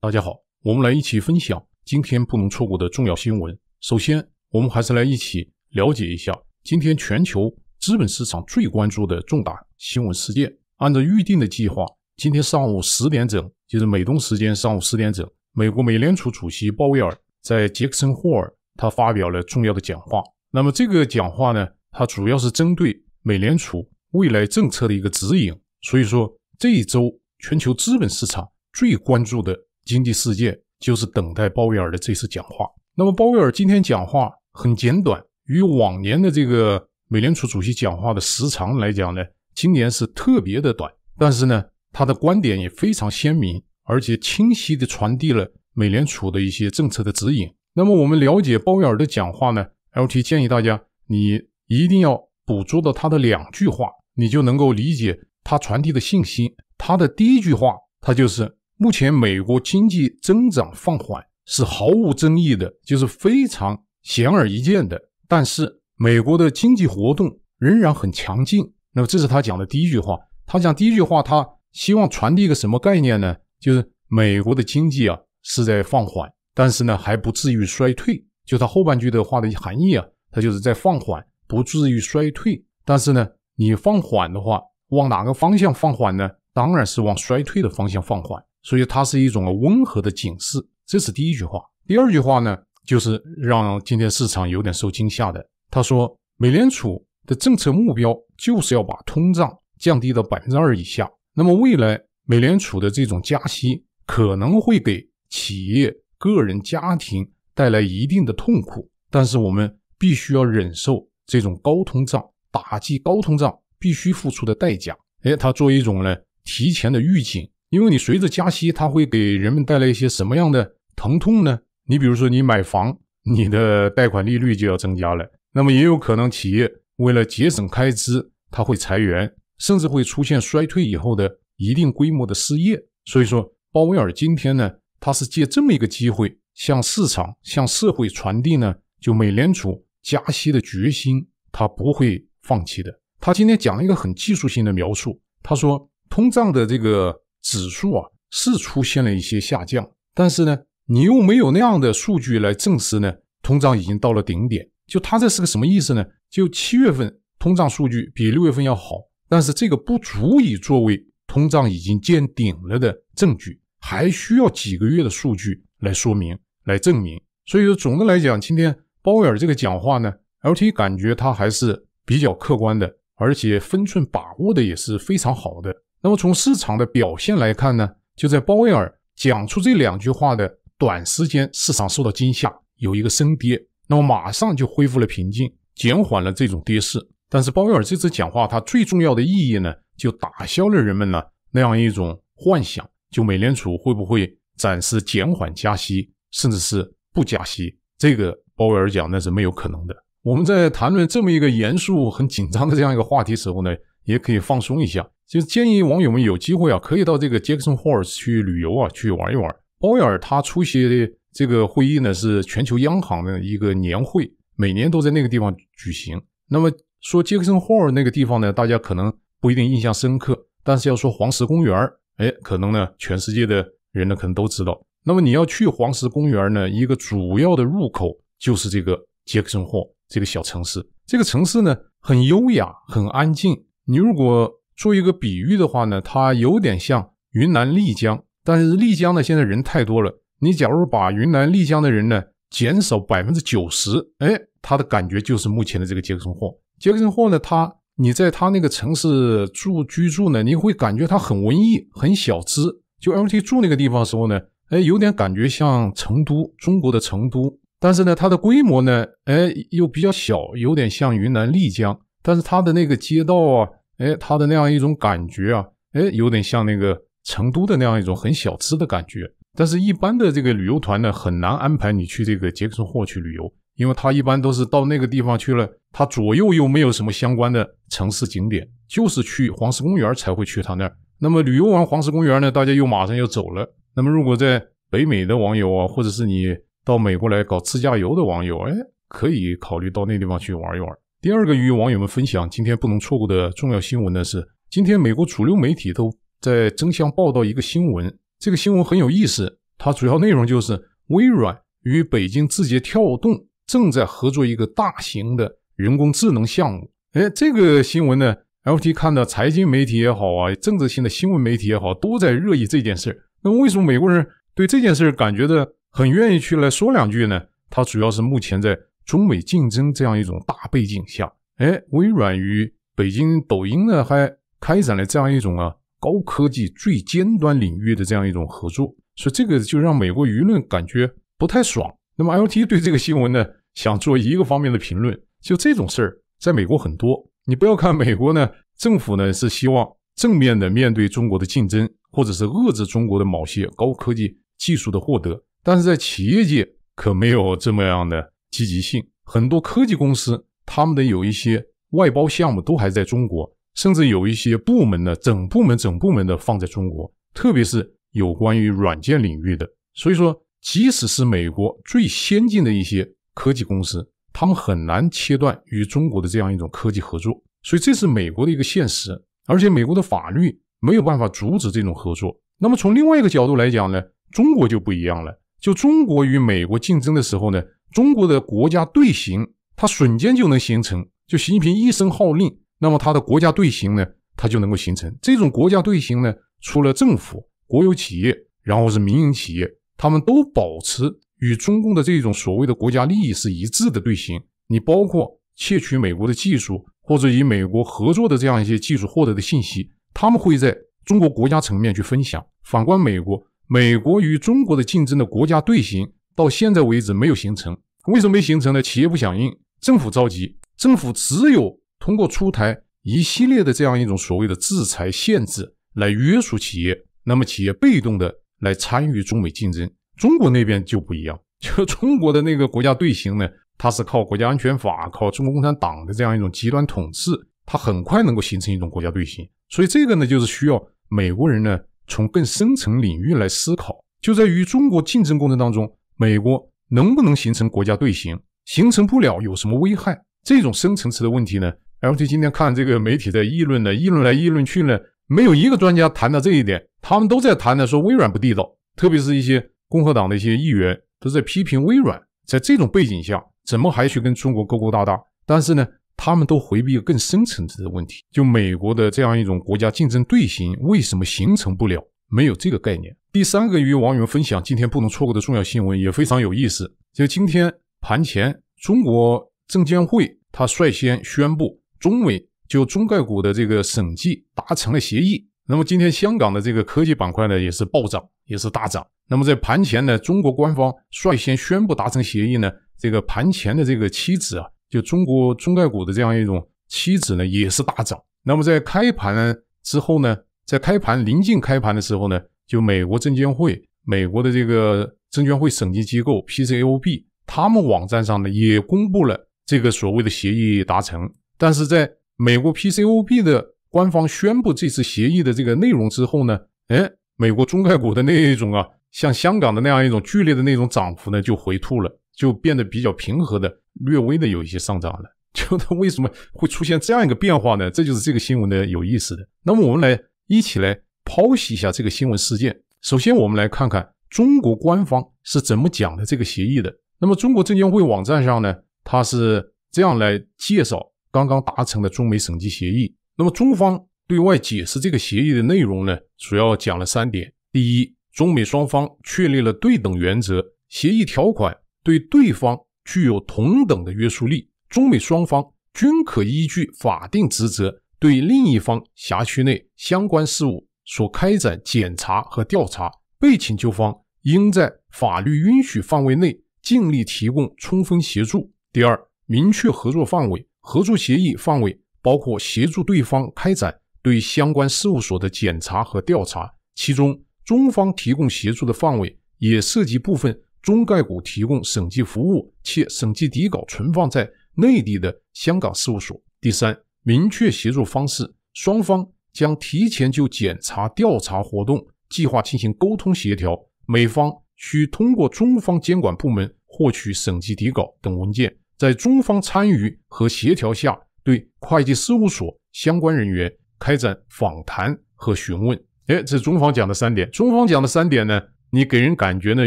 大家好，我们来一起分享今天不能错过的重要新闻。首先，我们还是来一起了解一下今天全球资本市场最关注的重大新闻事件。按照预定的计划，今天上午十点整，就是美东时间上午十点整，美国美联储主席鲍威尔在杰克森霍尔，他发表了重要的讲话。那么这个讲话呢，它主要是针对美联储未来政策的一个指引。所以说，这一周全球资本市场最关注的。经济世界就是等待鲍威尔的这次讲话。那么鲍威尔今天讲话很简短，与往年的这个美联储主席讲话的时长来讲呢，今年是特别的短。但是呢，他的观点也非常鲜明，而且清晰的传递了美联储的一些政策的指引。那么我们了解鲍威尔的讲话呢，LT 建议大家，你一定要捕捉到他的两句话，你就能够理解他传递的信息。他的第一句话，他就是。目前美国经济增长放缓是毫无争议的，就是非常显而易见的。但是美国的经济活动仍然很强劲。那么这是他讲的第一句话。他讲第一句话，他希望传递一个什么概念呢？就是美国的经济啊是在放缓，但是呢还不至于衰退。就他后半句的话的含义啊，他就是在放缓，不至于衰退。但是呢，你放缓的话，往哪个方向放缓呢？当然是往衰退的方向放缓。所以它是一种温和的警示，这是第一句话。第二句话呢，就是让今天市场有点受惊吓的。他说，美联储的政策目标就是要把通胀降低到百分之二以下。那么未来美联储的这种加息可能会给企业、个人、家庭带来一定的痛苦，但是我们必须要忍受这种高通胀、打击高通胀必须付出的代价。哎，他做一种呢提前的预警。因为你随着加息，它会给人们带来一些什么样的疼痛呢？你比如说，你买房，你的贷款利率就要增加了。那么也有可能，企业为了节省开支，它会裁员，甚至会出现衰退以后的一定规模的失业。所以说，鲍威尔今天呢，他是借这么一个机会，向市场、向社会传递呢，就美联储加息的决心，他不会放弃的。他今天讲了一个很技术性的描述，他说通胀的这个。指数啊是出现了一些下降，但是呢，你又没有那样的数据来证实呢，通胀已经到了顶点。就它这是个什么意思呢？就七月份通胀数据比六月份要好，但是这个不足以作为通胀已经见顶了的证据，还需要几个月的数据来说明、来证明。所以说，总的来讲，今天鲍威尔这个讲话呢，L.T 感觉他还是比较客观的，而且分寸把握的也是非常好的。那么从市场的表现来看呢，就在鲍威尔讲出这两句话的短时间，市场受到惊吓，有一个升跌，那么马上就恢复了平静，减缓了这种跌势。但是鲍威尔这次讲话，它最重要的意义呢，就打消了人们呢那样一种幻想，就美联储会不会暂时减缓加息，甚至是不加息？这个鲍威尔讲，那是没有可能的。我们在谈论这么一个严肃、很紧张的这样一个话题时候呢，也可以放松一下。就是建议网友们有机会啊，可以到这个 Jackson Hole 去旅游啊，去玩一玩。鲍威尔他出席的这个会议呢，是全球央行的一个年会，每年都在那个地方举行。那么说 Jackson Hole 那个地方呢，大家可能不一定印象深刻，但是要说黄石公园，哎，可能呢全世界的人呢可能都知道。那么你要去黄石公园呢，一个主要的入口就是这个 Jackson Hole 这个小城市。这个城市呢很优雅，很安静。你如果做一个比喻的话呢，它有点像云南丽江，但是丽江呢现在人太多了。你假如把云南丽江的人呢减少百分之九十，哎，他的感觉就是目前的这个杰克逊霍。杰克逊霍呢，他你在他那个城市住居住呢，你会感觉他很文艺，很小资。就 LT 住那个地方时候呢，哎，有点感觉像成都，中国的成都，但是呢，它的规模呢，哎，又比较小，有点像云南丽江，但是它的那个街道啊。哎，它的那样一种感觉啊，哎，有点像那个成都的那样一种很小吃的感觉。但是，一般的这个旅游团呢，很难安排你去这个杰克逊霍去旅游，因为它一般都是到那个地方去了，它左右又没有什么相关的城市景点，就是去黄石公园才会去他那儿。那么，旅游完黄石公园呢，大家又马上要走了。那么，如果在北美的网友啊，或者是你到美国来搞自驾游的网友，哎，可以考虑到那地方去玩一玩。第二个与网友们分享今天不能错过的重要新闻呢是，今天美国主流媒体都在争相报道一个新闻，这个新闻很有意思，它主要内容就是微软与北京字节跳动正在合作一个大型的人工智能项目。哎，这个新闻呢，LT 看的财经媒体也好啊，政治性的新闻媒体也好，都在热议这件事儿。那么为什么美国人对这件事儿感觉的很愿意去来说两句呢？它主要是目前在。中美竞争这样一种大背景下，哎，微软与北京抖音呢还开展了这样一种啊高科技最尖端领域的这样一种合作，所以这个就让美国舆论感觉不太爽。那么 L T 对这个新闻呢想做一个方面的评论，就这种事儿在美国很多。你不要看美国呢，政府呢是希望正面的面对中国的竞争，或者是遏制中国的某些高科技技术的获得，但是在企业界可没有这么样的。积极性，很多科技公司他们的有一些外包项目都还在中国，甚至有一些部门呢，整部门整部门的放在中国，特别是有关于软件领域的。所以说，即使是美国最先进的一些科技公司，他们很难切断与中国的这样一种科技合作。所以这是美国的一个现实，而且美国的法律没有办法阻止这种合作。那么从另外一个角度来讲呢，中国就不一样了，就中国与美国竞争的时候呢。中国的国家队形，它瞬间就能形成。就习近平一声号令，那么它的国家队形呢，它就能够形成。这种国家队形呢，除了政府、国有企业，然后是民营企业，他们都保持与中共的这种所谓的国家利益是一致的队形。你包括窃取美国的技术，或者与美国合作的这样一些技术获得的信息，他们会在中国国家层面去分享。反观美国，美国与中国的竞争的国家队形。到现在为止没有形成，为什么没形成呢？企业不响应，政府着急。政府只有通过出台一系列的这样一种所谓的制裁限制来约束企业，那么企业被动的来参与中美竞争。中国那边就不一样，就中国的那个国家队形呢，它是靠国家安全法，靠中国共产党的这样一种极端统治，它很快能够形成一种国家队形。所以这个呢，就是需要美国人呢从更深层领域来思考，就在于中国竞争过程当中。美国能不能形成国家队形？形成不了有什么危害？这种深层次的问题呢？L.T. 今天看这个媒体在议论呢，议论来议论去呢，没有一个专家谈到这一点。他们都在谈的说微软不地道，特别是一些共和党的一些议员都在批评微软。在这种背景下，怎么还去跟中国勾勾搭搭？但是呢，他们都回避更深层次的问题，就美国的这样一种国家竞争队形为什么形成不了？没有这个概念。第三个与网友们分享今天不能错过的重要新闻也非常有意思。就今天盘前，中国证监会它率先宣布，中委就中概股的这个审计达成了协议。那么今天香港的这个科技板块呢，也是暴涨，也是大涨。那么在盘前呢，中国官方率先宣布达成协议呢，这个盘前的这个期指啊，就中国中概股的这样一种期指呢，也是大涨。那么在开盘之后呢，在开盘临近开盘的时候呢。就美国证监会，美国的这个证监会审计机构 PCOB，他们网站上呢也公布了这个所谓的协议达成。但是，在美国 PCOB 的官方宣布这次协议的这个内容之后呢，哎，美国中概股的那一种啊，像香港的那样一种剧烈的那种涨幅呢，就回吐了，就变得比较平和的，略微的有一些上涨了。就它为什么会出现这样一个变化呢？这就是这个新闻的有意思的。那么我们来一起来。剖析一下这个新闻事件。首先，我们来看看中国官方是怎么讲的这个协议的。那么，中国证监会网站上呢，它是这样来介绍刚刚达成的中美审计协议。那么，中方对外解释这个协议的内容呢，主要讲了三点：第一，中美双方确立了对等原则，协议条款对对方具有同等的约束力；中美双方均可依据法定职责对另一方辖区内相关事务。所开展检查和调查，被请求方应在法律允许范围内尽力提供充分协助。第二，明确合作范围，合作协议范围包括协助对方开展对相关事务所的检查和调查，其中中方提供协助的范围也涉及部分中概股提供审计服务且审计底稿存放在内地的香港事务所。第三，明确协助方式，双方。将提前就检查调查活动计划进行沟通协调，美方需通过中方监管部门获取审计底稿等文件，在中方参与和协调下，对会计事务所相关人员开展访谈和询问。哎，这中方讲的三点，中方讲的三点呢？你给人感觉呢，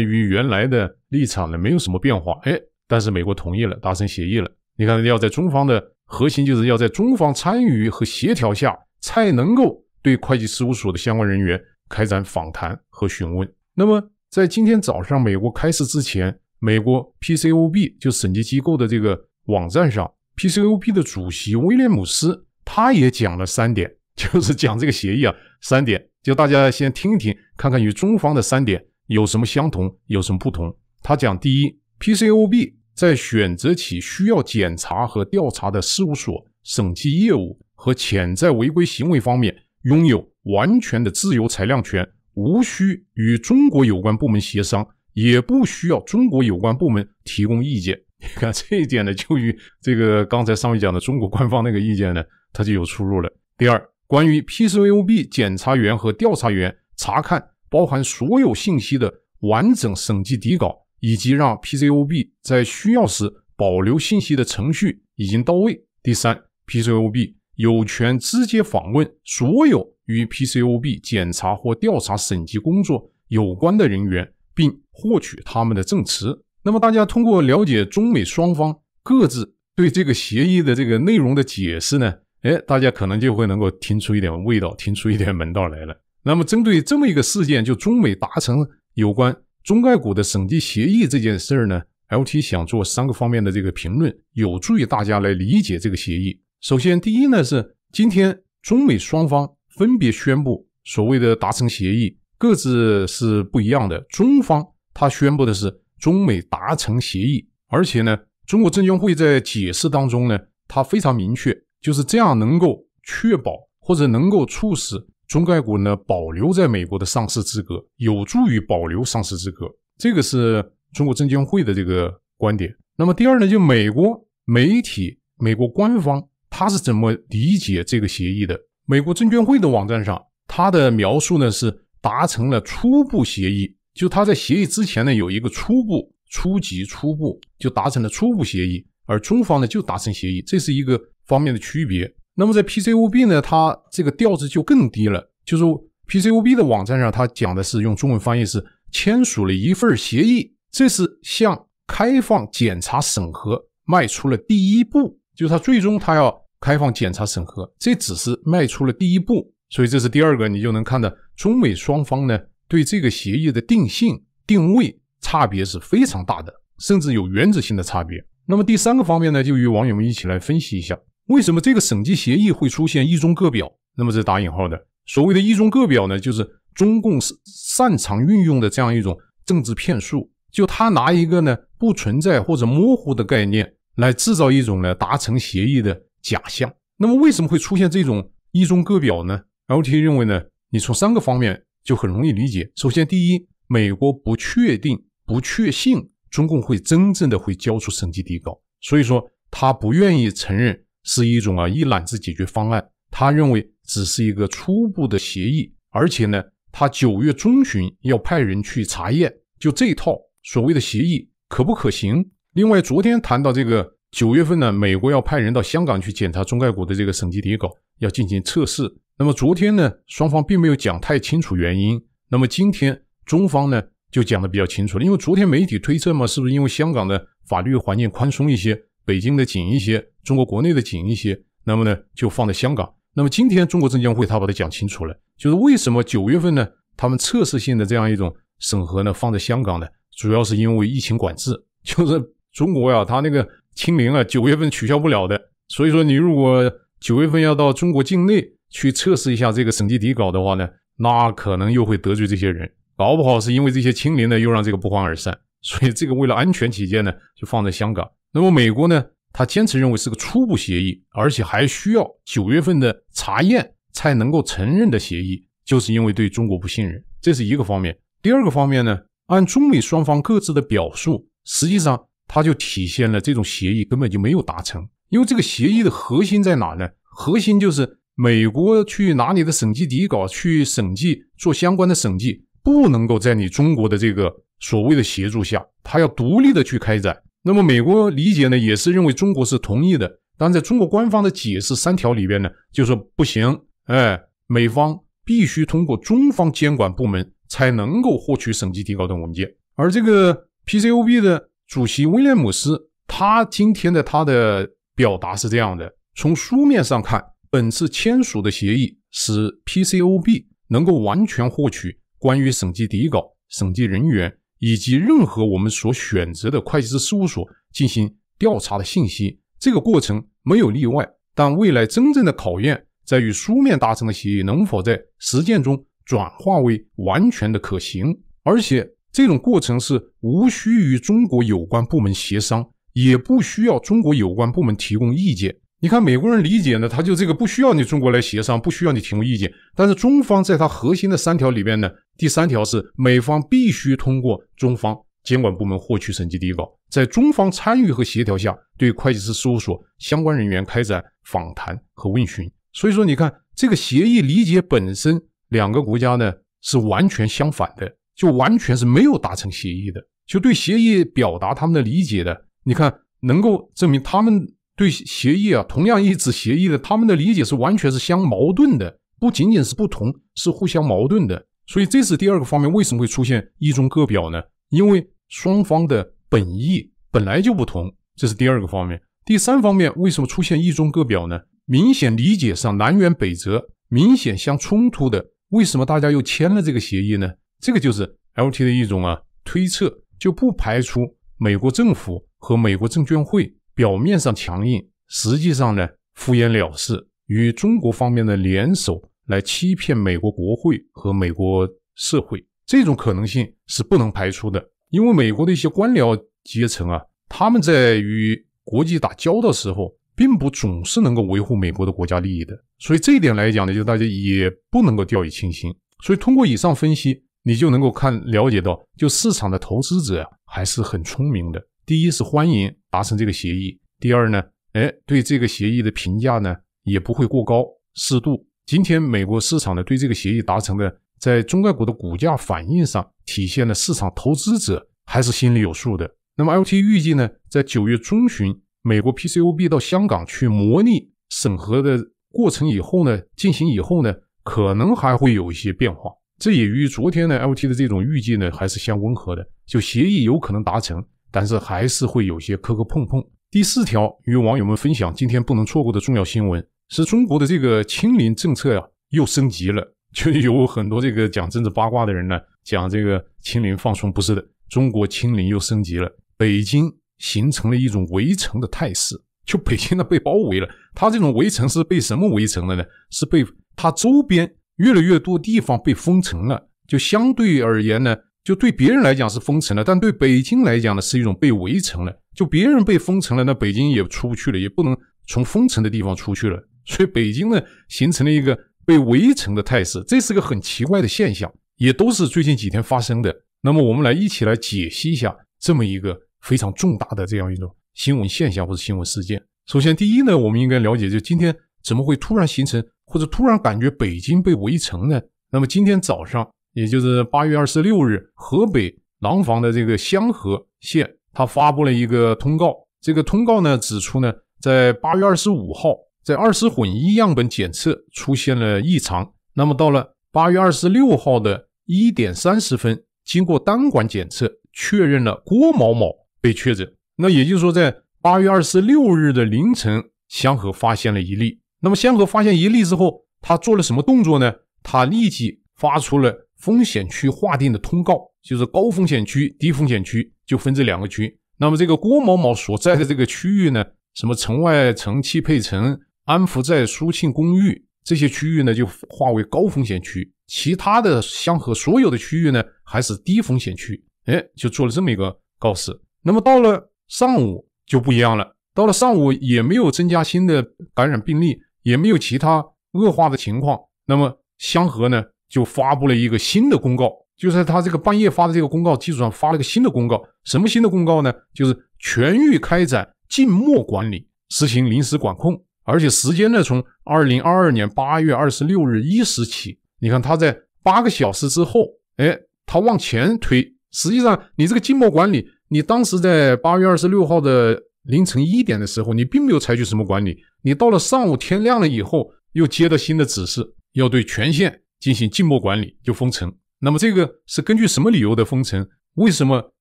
与原来的立场呢没有什么变化。哎，但是美国同意了，达成协议了。你看，要在中方的核心，就是要在中方参与和协调下。才能够对会计事务所的相关人员开展访谈和询问。那么，在今天早上美国开市之前，美国 PCOB 就审计机构的这个网站上，PCOB 的主席威廉姆斯他也讲了三点，就是讲这个协议啊，三点，就大家先听一听，看看与中方的三点有什么相同，有什么不同。他讲，第一，PCOB 在选择起需要检查和调查的事务所审计业务。和潜在违规行为方面拥有完全的自由裁量权，无需与中国有关部门协商，也不需要中国有关部门提供意见。你看这一点呢，就与这个刚才上面讲的中国官方那个意见呢，它就有出入了。第二，关于 PCOB 检查员和调查员查看包含所有信息的完整审计底稿，以及让 PCOB 在需要时保留信息的程序已经到位。第三，PCOB。有权直接访问所有与 PCOB 检查或调查审计工作有关的人员，并获取他们的证词。那么，大家通过了解中美双方各自对这个协议的这个内容的解释呢？哎，大家可能就会能够听出一点味道，听出一点门道来了。那么，针对这么一个事件，就中美达成有关中概股的审计协议这件事儿呢，LT 想做三个方面的这个评论，有助于大家来理解这个协议。首先，第一呢是今天中美双方分别宣布所谓的达成协议，各自是不一样的。中方他宣布的是中美达成协议，而且呢，中国证监会在解释当中呢，他非常明确，就是这样能够确保或者能够促使中概股呢保留在美国的上市资格，有助于保留上市资格。这个是中国证监会的这个观点。那么第二呢，就美国媒体、美国官方。他是怎么理解这个协议的？美国证监会的网站上，他的描述呢是达成了初步协议，就他在协议之前呢有一个初步、初级、初步就达成了初步协议，而中方呢就达成协议，这是一个方面的区别。那么在 PCUB 呢，它这个调子就更低了，就是 PCUB 的网站上，它讲的是用中文翻译是签署了一份协议，这是向开放检查审核迈出了第一步，就是他最终他要。开放检查审核，这只是迈出了第一步，所以这是第二个，你就能看到中美双方呢对这个协议的定性定位差别是非常大的，甚至有原则性的差别。那么第三个方面呢，就与网友们一起来分析一下，为什么这个审计协议会出现一中各表？那么这打引号的，所谓的“一中各表”呢，就是中共擅长运用的这样一种政治骗术，就他拿一个呢不存在或者模糊的概念来制造一种呢达成协议的。假象。那么，为什么会出现这种一中各表呢？L.T. 认为呢，你从三个方面就很容易理解。首先，第一，美国不确定、不确信中共会真正的会交出省级底稿，所以说他不愿意承认是一种啊一揽子解决方案。他认为只是一个初步的协议，而且呢，他九月中旬要派人去查验，就这套所谓的协议可不可行？另外，昨天谈到这个。九月份呢，美国要派人到香港去检查中概股的这个审计底稿，要进行测试。那么昨天呢，双方并没有讲太清楚原因。那么今天中方呢就讲的比较清楚了，因为昨天媒体推测嘛，是不是因为香港的法律环境宽松一些，北京的紧一些，中国国内的紧一些，那么呢就放在香港。那么今天中国证监会他把它讲清楚了，就是为什么九月份呢他们测试性的这样一种审核呢放在香港呢，主要是因为疫情管制，就是中国呀他那个。清零了，九月份取消不了的。所以说，你如果九月份要到中国境内去测试一下这个审计底稿的话呢，那可能又会得罪这些人，搞不好是因为这些清零呢，又让这个不欢而散。所以，这个为了安全起见呢，就放在香港。那么，美国呢，他坚持认为是个初步协议，而且还需要九月份的查验才能够承认的协议，就是因为对中国不信任，这是一个方面。第二个方面呢，按中美双方各自的表述，实际上。它就体现了这种协议根本就没有达成，因为这个协议的核心在哪呢？核心就是美国去拿你的审计底稿去审计，做相关的审计，不能够在你中国的这个所谓的协助下，他要独立的去开展。那么美国理解呢，也是认为中国是同意的，但在中国官方的解释三条里边呢，就说不行，哎，美方必须通过中方监管部门才能够获取审计底稿等文件，而这个 PCOB 的。主席威廉姆斯，他今天的他的表达是这样的：从书面上看，本次签署的协议使 PCOB 能够完全获取关于审计底稿、审计人员以及任何我们所选择的会计师事务所进行调查的信息。这个过程没有例外。但未来真正的考验在于书面达成的协议能否在实践中转化为完全的可行，而且。这种过程是无需与中国有关部门协商，也不需要中国有关部门提供意见。你看，美国人理解呢，他就这个不需要你中国来协商，不需要你提供意见。但是中方在他核心的三条里边呢，第三条是美方必须通过中方监管部门获取审计底稿，在中方参与和协调下，对会计师事务所相关人员开展访谈和问询。所以说，你看这个协议理解本身，两个国家呢是完全相反的。就完全是没有达成协议的，就对协议表达他们的理解的。你看，能够证明他们对协议啊，同样一纸协议的，他们的理解是完全是相矛盾的，不仅仅是不同，是互相矛盾的。所以这是第二个方面，为什么会出现一中各表呢？因为双方的本意本来就不同，这是第二个方面。第三方面，为什么出现一中各表呢？明显理解上南辕北辙，明显相冲突的，为什么大家又签了这个协议呢？这个就是 L T 的一种啊推测，就不排除美国政府和美国证券会表面上强硬，实际上呢敷衍了事，与中国方面的联手来欺骗美国国会和美国社会，这种可能性是不能排除的。因为美国的一些官僚阶层啊，他们在与国际打交道的时候，并不总是能够维护美国的国家利益的，所以这一点来讲呢，就大家也不能够掉以轻心。所以通过以上分析。你就能够看了解到，就市场的投资者还是很聪明的。第一是欢迎达成这个协议，第二呢，哎，对这个协议的评价呢也不会过高，适度。今天美国市场呢对这个协议达成的，在中概股的股价反应上，体现了市场投资者还是心里有数的。那么 L T 预计呢，在九月中旬，美国 P C O B 到香港去模拟审核的过程以后呢，进行以后呢，可能还会有一些变化。这也与昨天的 L T 的这种预计呢，还是相温和的。就协议有可能达成，但是还是会有些磕磕碰碰。第四条与网友们分享今天不能错过的重要新闻，是中国的这个清零政策呀又升级了。就有很多这个讲政治八卦的人呢，讲这个清零放松不是的，中国清零又升级了。北京形成了一种围城的态势，就北京呢被包围了。它这种围城是被什么围城的呢？是被它周边。越来越多地方被封城了，就相对而言呢，就对别人来讲是封城了，但对北京来讲呢，是一种被围城了。就别人被封城了，那北京也出不去了，也不能从封城的地方出去了，所以北京呢形成了一个被围城的态势，这是个很奇怪的现象，也都是最近几天发生的。那么我们来一起来解析一下这么一个非常重大的这样一种新闻现象或者新闻事件。首先，第一呢，我们应该了解，就今天怎么会突然形成？或者突然感觉北京被围城呢？那么今天早上，也就是八月二十六日，河北廊坊的这个香河县，他发布了一个通告。这个通告呢，指出呢，在八月二十五号，在二十混一样本检测出现了异常。那么到了八月二十六号的一点三十分，经过单管检测，确认了郭某某被确诊。那也就是说，在八月二十六日的凌晨，香河发现了一例。那么，香河发现一例之后，他做了什么动作呢？他立即发出了风险区划定的通告，就是高风险区、低风险区就分这两个区。那么，这个郭某某所在的这个区域呢，什么城外城、汽配城、安福寨、舒庆公寓这些区域呢，就划为高风险区；其他的香河所有的区域呢，还是低风险区。哎，就做了这么一个告示。那么，到了上午就不一样了，到了上午也没有增加新的感染病例。也没有其他恶化的情况，那么香河呢就发布了一个新的公告，就在他这个半夜发的这个公告基础上发了个新的公告。什么新的公告呢？就是全域开展静默管理，实行临时管控，而且时间呢从二零二二年八月二十六日一时起。你看他在八个小时之后，哎，他往前推，实际上你这个静默管理，你当时在八月二十六号的。凌晨一点的时候，你并没有采取什么管理。你到了上午天亮了以后，又接到新的指示，要对全线进行静默管理，就封城。那么这个是根据什么理由的封城？为什么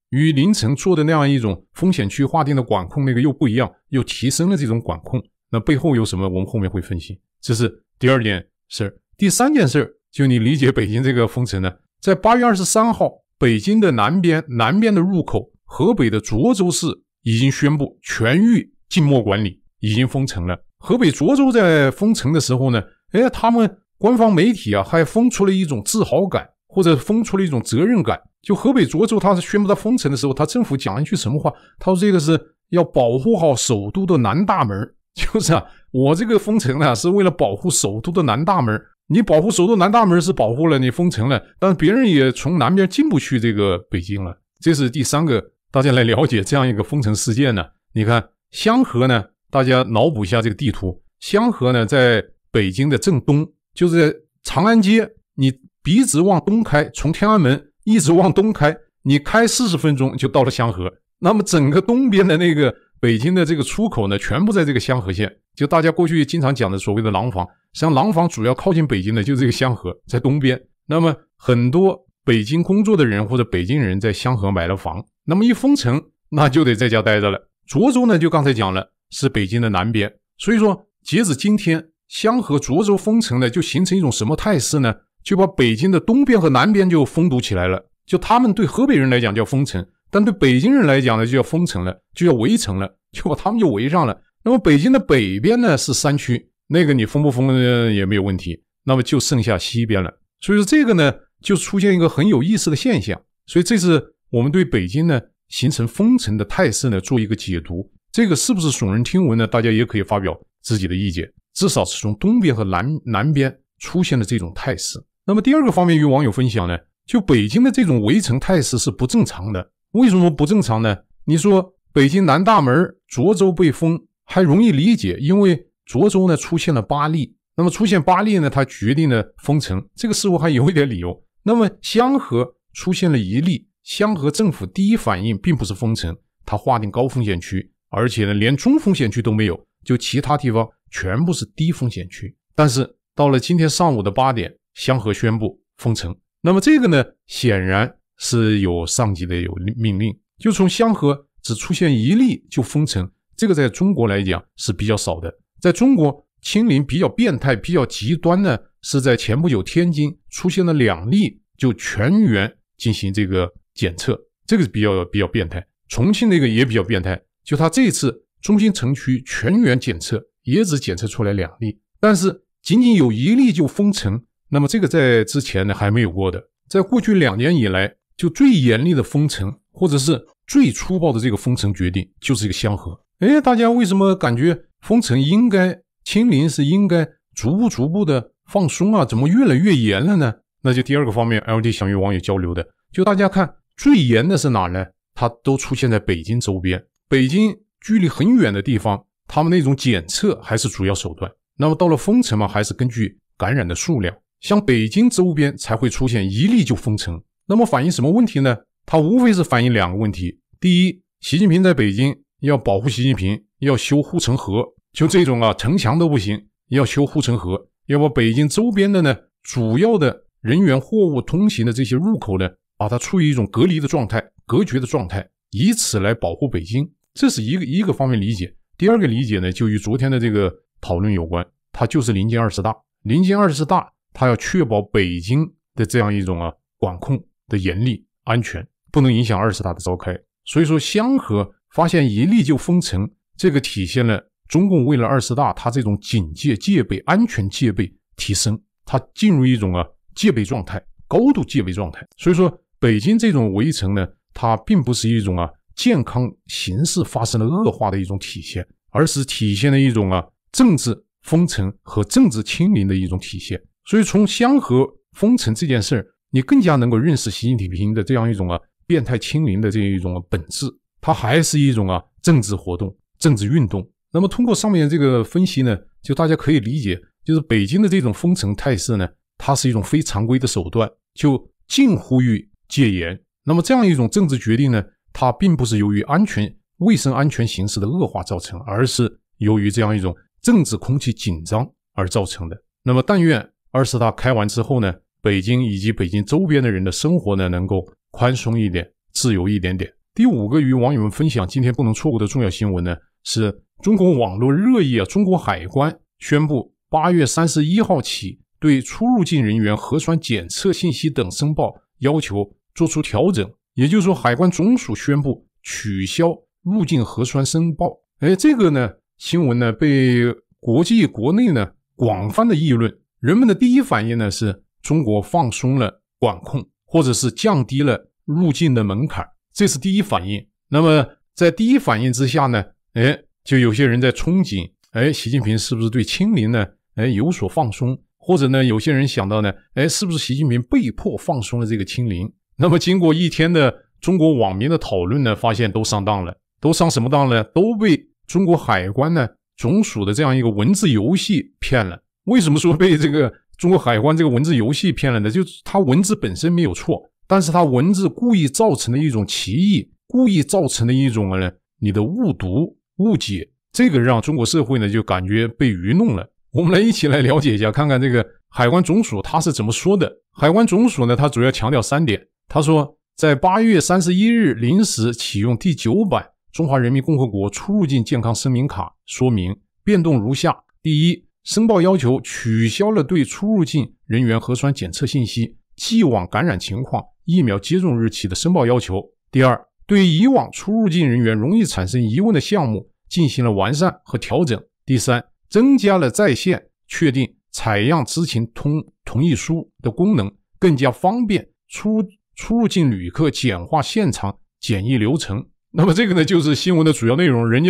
与凌晨做的那样一种风险区划定的管控那个又不一样？又提升了这种管控？那背后有什么？我们后面会分析。这是第二件事儿。第三件事儿，就你理解北京这个封城呢？在八月二十三号，北京的南边，南边的入口，河北的涿州市。已经宣布全域静默管理，已经封城了。河北涿州在封城的时候呢，哎，他们官方媒体啊，还封出了一种自豪感，或者封出了一种责任感。就河北涿州，他是宣布他封城的时候，他政府讲了一句什么话？他说：“这个是要保护好首都的南大门，就是啊，我这个封城呢，是为了保护首都的南大门。你保护首都南大门，是保护了你封城了，但别人也从南边进不去这个北京了。”这是第三个。大家来了解这样一个封城事件呢？你看香河呢，大家脑补一下这个地图，香河呢在北京的正东，就在长安街，你笔直往东开，从天安门一直往东开，你开四十分钟就到了香河。那么整个东边的那个北京的这个出口呢，全部在这个香河县，就大家过去经常讲的所谓的廊坊，实际上廊坊主要靠近北京的就这个香河，在东边。那么很多。北京工作的人或者北京人在香河买了房，那么一封城，那就得在家待着了。涿州呢，就刚才讲了，是北京的南边，所以说截止今天，香河、涿州封城呢，就形成一种什么态势呢？就把北京的东边和南边就封堵起来了，就他们对河北人来讲叫封城，但对北京人来讲呢，就叫封城了，就叫围城了，就把他们就围上了。那么北京的北边呢是山区，那个你封不封也没有问题。那么就剩下西边了，所以说这个呢。就出现一个很有意思的现象，所以这次我们对北京呢形成封城的态势呢做一个解读。这个是不是耸人听闻呢？大家也可以发表自己的意见。至少是从东边和南南边出现了这种态势。那么第二个方面与网友分享呢，就北京的这种围城态势是不正常的。为什么不正常呢？你说北京南大门涿州被封还容易理解，因为涿州呢出现了八例，那么出现八例呢，它决定了封城，这个似乎还有一点理由。那么香河出现了一例，香河政府第一反应并不是封城，它划定高风险区，而且呢，连中风险区都没有，就其他地方全部是低风险区。但是到了今天上午的八点，香河宣布封城。那么这个呢，显然是有上级的有命令。就从香河只出现一例就封城，这个在中国来讲是比较少的。在中国，清零比较变态、比较极端呢。是在前不久，天津出现了两例，就全员进行这个检测，这个是比较比较变态。重庆那个也比较变态，就他这次中心城区全员检测也只检测出来两例，但是仅仅有一例就封城，那么这个在之前呢还没有过的，在过去两年以来，就最严厉的封城或者是最粗暴的这个封城决定，就是一个香河。哎，大家为什么感觉封城应该清零是应该逐步逐步的？放松啊，怎么越来越严了呢？那就第二个方面，L D 想与网友交流的，就大家看最严的是哪呢？它都出现在北京周边，北京距离很远的地方，他们那种检测还是主要手段。那么到了封城嘛，还是根据感染的数量，像北京周边才会出现一例就封城。那么反映什么问题呢？它无非是反映两个问题：第一，习近平在北京要保护习近平，要修护城河，就这种啊城墙都不行，要修护城河。要把北京周边的呢主要的人员货物通行的这些入口呢，把它处于一种隔离的状态、隔绝的状态，以此来保护北京。这是一个一个方面理解。第二个理解呢，就与昨天的这个讨论有关，它就是临近二十大，临近二十大，它要确保北京的这样一种啊管控的严厉、安全，不能影响二十大的召开。所以说，香河发现一例就封城，这个体现了。中共为了二十大，它这种警戒、戒备、安全戒备提升，它进入一种啊戒备状态，高度戒备状态。所以说，北京这种围城呢，它并不是一种啊健康形势发生了恶化的一种体现，而是体现了一种啊政治封城和政治清零的一种体现。所以，从香河封城这件事儿，你更加能够认识习近平的这样一种啊变态清零的这样一种本质，它还是一种啊政治活动、政治运动。那么通过上面这个分析呢，就大家可以理解，就是北京的这种封城态势呢，它是一种非常规的手段，就近乎于戒严。那么这样一种政治决定呢，它并不是由于安全卫生安全形势的恶化造成，而是由于这样一种政治空气紧张而造成的。那么但愿二十大开完之后呢，北京以及北京周边的人的生活呢，能够宽松一点，自由一点点。第五个与网友们分享今天不能错过的重要新闻呢，是。中国网络热议啊！中国海关宣布，八月三十一号起对出入境人员核酸检测信息等申报要求做出调整。也就是说，海关总署宣布取消入境核酸申报。哎，这个呢，新闻呢被国际国内呢广泛的议论。人们的第一反应呢是中国放松了管控，或者是降低了入境的门槛。这是第一反应。那么在第一反应之下呢，哎。就有些人在憧憬，哎，习近平是不是对清零呢？哎，有所放松，或者呢，有些人想到呢，哎，是不是习近平被迫放松了这个清零？那么，经过一天的中国网民的讨论呢，发现都上当了，都上什么当了？都被中国海关呢总署的这样一个文字游戏骗了。为什么说被这个中国海关这个文字游戏骗了呢？就它文字本身没有错，但是它文字故意造成的一种歧义，故意造成的一种呢，你的误读。误解，这个让中国社会呢就感觉被愚弄了。我们来一起来了解一下，看看这个海关总署他是怎么说的。海关总署呢，他主要强调三点。他说，在八月三十一日临时启用第九版《中华人民共和国出入境健康声明卡》，说明变动如下：第一，申报要求取消了对出入境人员核酸检测信息、既往感染情况、疫苗接种日期的申报要求。第二，对以往出入境人员容易产生疑问的项目进行了完善和调整。第三，增加了在线确定采样知情通同意书的功能，更加方便出出入境旅客简化现场检疫流程。那么这个呢，就是新闻的主要内容。人家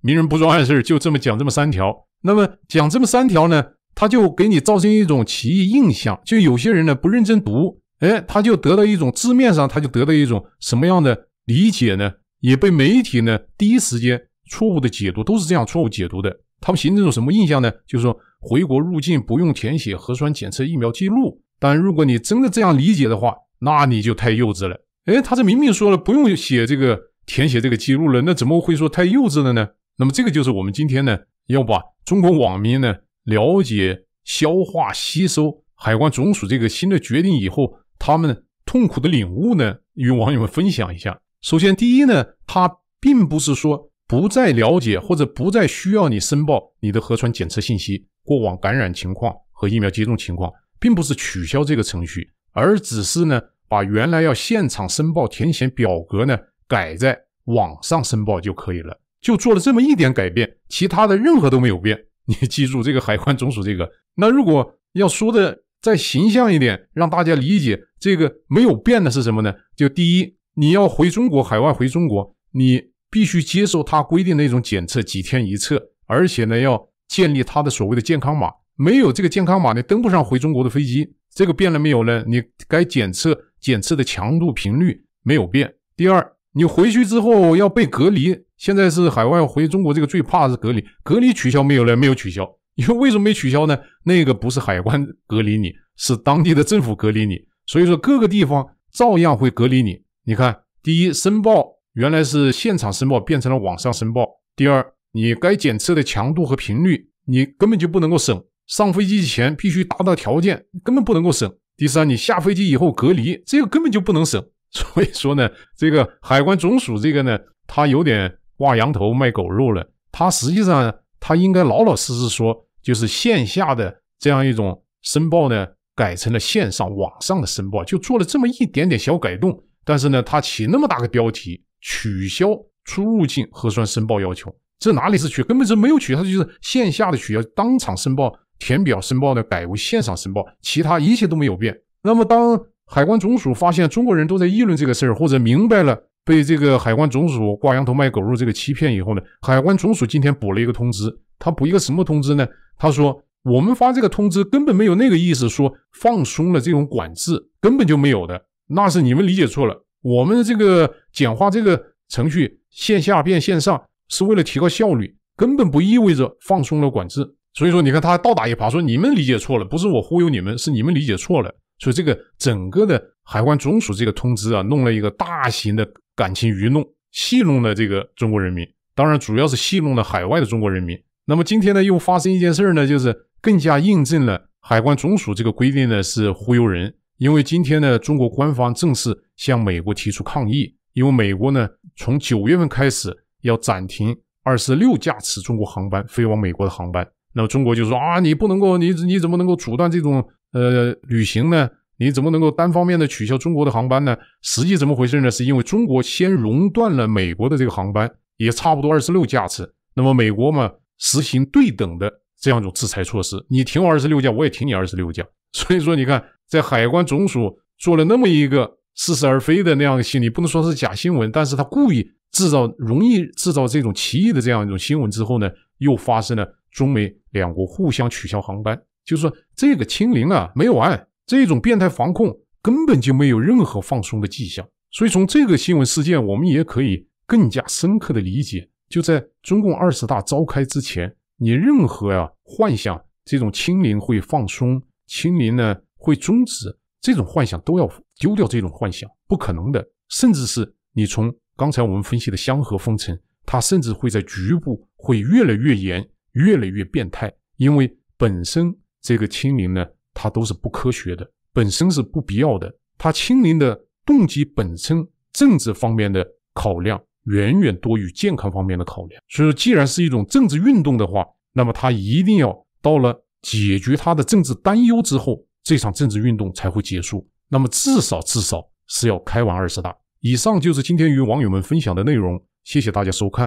名人不装暗事就这么讲这么三条。那么讲这么三条呢，他就给你造成一种奇异印象。就有些人呢不认真读，哎，他就得到一种字面上，他就得到一种什么样的？理解呢，也被媒体呢第一时间错误的解读，都是这样错误解读的。他们形成一种什么印象呢？就是说回国入境不用填写核酸检测疫苗记录。但如果你真的这样理解的话，那你就太幼稚了。哎，他这明明说了不用写这个填写这个记录了，那怎么会说太幼稚了呢？那么这个就是我们今天呢要把中国网民呢了解消化吸收海关总署这个新的决定以后，他们痛苦的领悟呢，与网友们分享一下。首先，第一呢，它并不是说不再了解或者不再需要你申报你的核酸检测信息、过往感染情况和疫苗接种情况，并不是取消这个程序，而只是呢，把原来要现场申报填写表格呢，改在网上申报就可以了，就做了这么一点改变，其他的任何都没有变。你记住这个海关总署这个。那如果要说的再形象一点，让大家理解这个没有变的是什么呢？就第一。你要回中国，海外回中国，你必须接受他规定那种检测，几天一测，而且呢要建立他的所谓的健康码，没有这个健康码你登不上回中国的飞机。这个变了没有呢？你该检测检测的强度频率没有变。第二，你回去之后要被隔离，现在是海外回中国，这个最怕是隔离，隔离取消没有了？没有取消。你说为什么没取消呢？那个不是海关隔离你，是当地的政府隔离你，所以说各个地方照样会隔离你。你看，第一，申报原来是现场申报，变成了网上申报；第二，你该检测的强度和频率，你根本就不能够省。上飞机前必须达到条件，根本不能够省。第三，你下飞机以后隔离，这个根本就不能省。所以说呢，这个海关总署这个呢，他有点挂羊头卖狗肉了。他实际上他应该老老实实说，就是线下的这样一种申报呢，改成了线上网上的申报，就做了这么一点点小改动。但是呢，他起那么大个标题“取消出入境核酸申报要求”，这哪里是取？根本是没有取消，它就是线下的取消，当场申报、填表申报呢，改为线上申报，其他一切都没有变。那么，当海关总署发现中国人都在议论这个事儿，或者明白了被这个海关总署挂羊头卖狗肉这个欺骗以后呢，海关总署今天补了一个通知，他补一个什么通知呢？他说我们发这个通知根本没有那个意思，说放松了这种管制，根本就没有的。那是你们理解错了。我们这个简化这个程序，线下变线上，是为了提高效率，根本不意味着放松了管制。所以说，你看他倒打一耙，说你们理解错了，不是我忽悠你们，是你们理解错了。所以这个整个的海关总署这个通知啊，弄了一个大型的感情愚弄，戏弄了这个中国人民。当然，主要是戏弄了海外的中国人民。那么今天呢，又发生一件事呢，就是更加印证了海关总署这个规定呢是忽悠人。因为今天呢，中国官方正式向美国提出抗议。因为美国呢，从九月份开始要暂停二十六架次中国航班飞往美国的航班。那么中国就说啊，你不能够，你你怎么能够阻断这种呃旅行呢？你怎么能够单方面的取消中国的航班呢？实际怎么回事呢？是因为中国先熔断了美国的这个航班，也差不多二十六架次。那么美国嘛，实行对等的这样一种制裁措施，你停我二十六架，我也停你二十六架。所以说，你看。在海关总署做了那么一个似是而非的那样的心理，不能说是假新闻，但是他故意制造容易制造这种奇异的这样一种新闻之后呢，又发生了中美两国互相取消航班，就是说这个清零啊没完，这种变态防控根本就没有任何放松的迹象，所以从这个新闻事件，我们也可以更加深刻的理解，就在中共二十大召开之前，你任何啊幻想这种清零会放松，清零呢？会终止这种幻想，都要丢掉这种幻想，不可能的。甚至是你从刚才我们分析的香河封城，它甚至会在局部会越来越严，越来越变态。因为本身这个清零呢，它都是不科学的，本身是不必要的。它清零的动机本身政治方面的考量远远多于健康方面的考量。所以说，既然是一种政治运动的话，那么它一定要到了解决它的政治担忧之后。这场政治运动才会结束，那么至少至少是要开完二十大。以上就是今天与网友们分享的内容，谢谢大家收看。